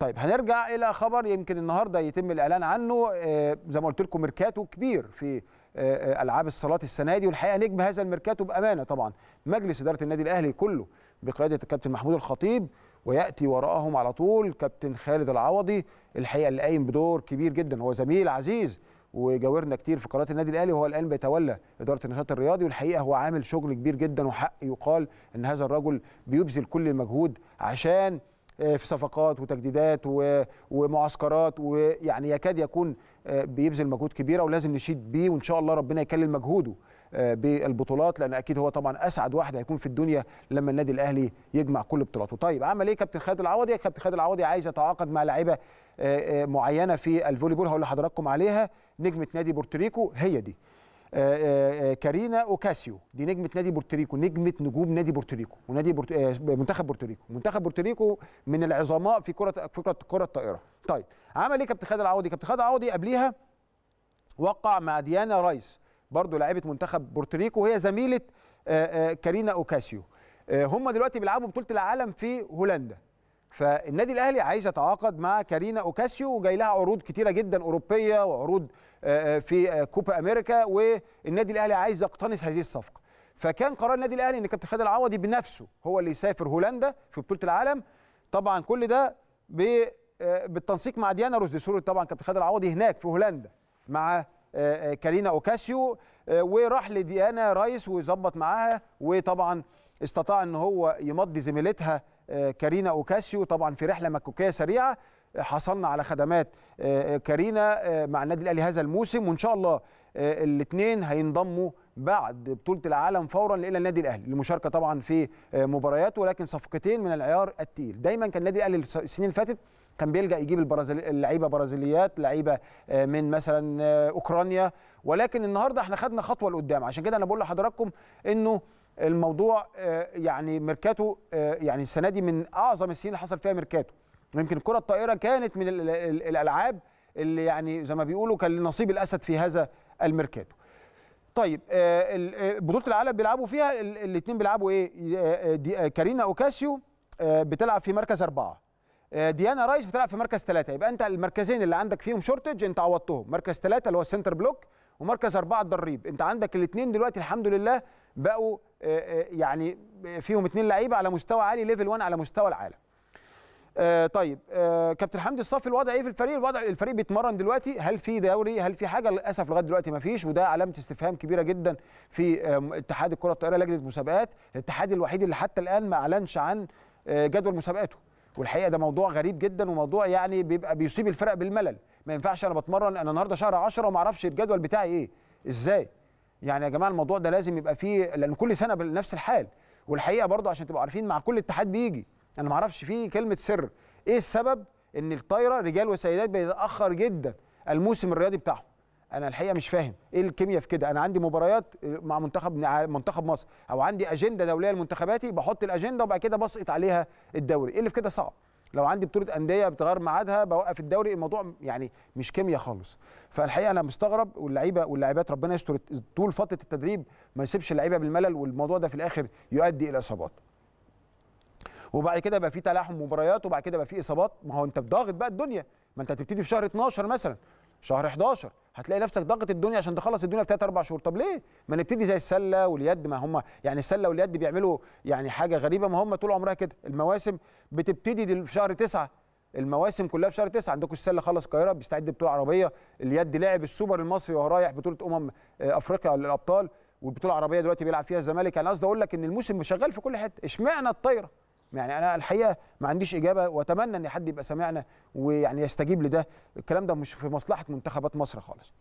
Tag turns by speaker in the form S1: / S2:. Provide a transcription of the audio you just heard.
S1: طيب هنرجع الى خبر يمكن النهارده يتم الاعلان عنه آه، زي ما قلت لكم ميركاتو كبير في آه، آه، العاب الصالات السنه دي والحقيقه نجم هذا الميركاتو بامانه طبعا مجلس اداره النادي الاهلي كله بقياده الكابتن محمود الخطيب وياتي وراءهم على طول كابتن خالد العوضي الحقيقه اللي قايم بدور كبير جدا هو زميل عزيز وجاورنا كتير في قناه النادي الاهلي وهو الان بيتولى اداره النشاط الرياضي والحقيقه هو عامل شغل كبير جدا وحق يقال ان هذا الرجل بيبذل كل المجهود عشان في صفقات وتجديدات ومعسكرات ويعني يكاد يكون آه، بيبذل مجهود كبيره ولازم نشيد بيه وان شاء الله ربنا يكلل مجهوده آه، بالبطولات لان اكيد هو طبعا اسعد واحد هيكون في الدنيا لما النادي الاهلي يجمع كل بطولاته طيب عمل ايه كابتن خالد العوضي كابتن خالد العوضي عايز يتعاقد مع لعيبه آه، معينه في الفولي بول هقول لحضراتكم عليها نجمه نادي بورتوريكو هي دي آه، آه، آه، كارينا اوكاسيو دي نجمه نادي بورتوريكو نجمه نجوم نادي بورتوريكو ونادي بورت... منتخب بورتوريكو منتخب بورتوريكو من العظماء في كره كره الطائره طيب عمل ايه كابتن خالد العوضي كابتن خالد العوضي قبليها وقع مع ديانا رايس برضو لاعيبه منتخب بورتوريكو وهي زميله كارينا اوكاسيو هم دلوقتي بيلعبوا بطوله العالم في هولندا فالنادي الاهلي عايز يتعاقد مع كارينا اوكاسيو وجاي لها عروض كتيره جدا اوروبيه وعروض آه، آه، في آه، كوبا امريكا والنادي الاهلي عايز يقتنص هذه الصفقه فكان قرار النادي الاهلي ان كابتن خالد العوضي بنفسه هو اللي يسافر هولندا في بطوله العالم طبعا كل ده بالتنسيق مع ديانا روز دي سوري طبعا كابتن خالد العوضي هناك في هولندا مع كارينا اوكاسيو وراح لديانا رايس وظبط معاها وطبعا استطاع ان هو يمضي زميلتها كارينا اوكاسيو طبعا في رحله مكوكيه سريعه حصلنا على خدمات آه، كارينا آه، مع النادي الاهلي هذا الموسم وان شاء الله آه، الاثنين هينضموا بعد بطوله العالم فورا الى النادي الاهلي للمشاركه طبعا في مباريات ولكن صفقتين من العيار الثقيل دايما كان النادي الاهلي السنين اللي فاتت كان بيلجا يجيب البرازيل اللعيبه برازيليات لعيبه من مثلا اوكرانيا ولكن النهارده احنا خدنا خطوه لقدام عشان كده انا بقول لحضراتكم انه الموضوع آه، يعني ميركاتو آه، يعني السنه دي من اعظم السنين اللي حصل فيها ميركاتو يمكن الكره الطائره كانت من الالعاب اللي يعني زي ما بيقولوا كان نصيب الاسد في هذا الميركاتو طيب آه، بطوله العالم بيلعبوا فيها الاثنين بيلعبوا ايه كارينا اوكاسيو بتلعب في مركز اربعه ديانا رايس بتلعب في مركز ثلاثه يبقى انت المركزين اللي عندك فيهم شورتج انت عوضتهم مركز ثلاثه اللي هو السنتر بلوك ومركز اربعه الدريب انت عندك الاثنين دلوقتي الحمد لله بقوا آه، آه، يعني فيهم اثنين لعيبه على مستوى عالي ليفل 1 على مستوى العالم آه طيب آه كابتن حمدي الصافي الوضع ايه في الفريق الوضع الفريق بيتمرن دلوقتي هل في دوري هل في حاجه للاسف لغايه دلوقتي ما فيش وده علامه استفهام كبيره جدا في آه اتحاد الكره الطائره لجنه مسابقات الاتحاد الوحيد اللي حتى الان ما اعلنش عن آه جدول مسابقاته والحقيقه ده موضوع غريب جدا وموضوع يعني بيبقى بيصيب الفرق بالملل ما ينفعش انا بتمرن انا النهارده شهر 10 وما اعرفش الجدول بتاعي ايه ازاي يعني يا جماعه الموضوع ده لازم يبقى فيه لان كل سنه بنفس الحال والحقيقه برضه عشان تبقوا عارفين مع كل اتحاد بيجي انا ما اعرفش في كلمه سر ايه السبب ان الطايره رجال وسيدات بيتاخر جدا الموسم الرياضي بتاعهم انا الحقيقه مش فاهم ايه الكيمياء في كده انا عندي مباريات مع منتخب منتخب مصر او عندي اجنده دوليه لمنتخباتي بحط الاجنده وبعد كده بسقط عليها الدوري ايه اللي في كده صعب لو عندي بطوله انديه بتغير ميعادها بوقف الدوري الموضوع يعني مش كيمياء خالص فالحقيقه انا مستغرب واللعيبه واللعيبات ربنا يستر طول فتره التدريب ما يسيبش اللعيبه بالملل والموضوع ده في الاخر يؤدي الى اصابات وبعد كده بقى في تلاحم مباريات وبعد كده بقى في اصابات ما هو انت بضاغط بقى الدنيا ما انت هتبتدي في شهر 12 مثلا شهر 11 هتلاقي نفسك ضاغط الدنيا عشان تخلص الدنيا في 3 4 شهور طب ليه ما نبتدي زي السله واليد ما هم يعني السله واليد بيعملوا يعني حاجه غريبه ما هم طول عمرها كده المواسم بتبتدي في شهر 9 المواسم كلها في شهر 9 عندكم السله خلص القاهره بيستعد بطوله عربيه اليد لعب السوبر المصري وهو رايح بطوله امم آه، افريقيا للابطال والبطوله العربيه دلوقتي بيلعب فيها الزمالك انا يعني قصدي اقول لك ان الموسم شغال في كل حته اشمعنى الطايره يعني انا الحقيقه ما عنديش اجابه واتمنى ان حد يبقى سامعنا ويعني يستجيب لده الكلام ده مش في مصلحه منتخبات مصر خالص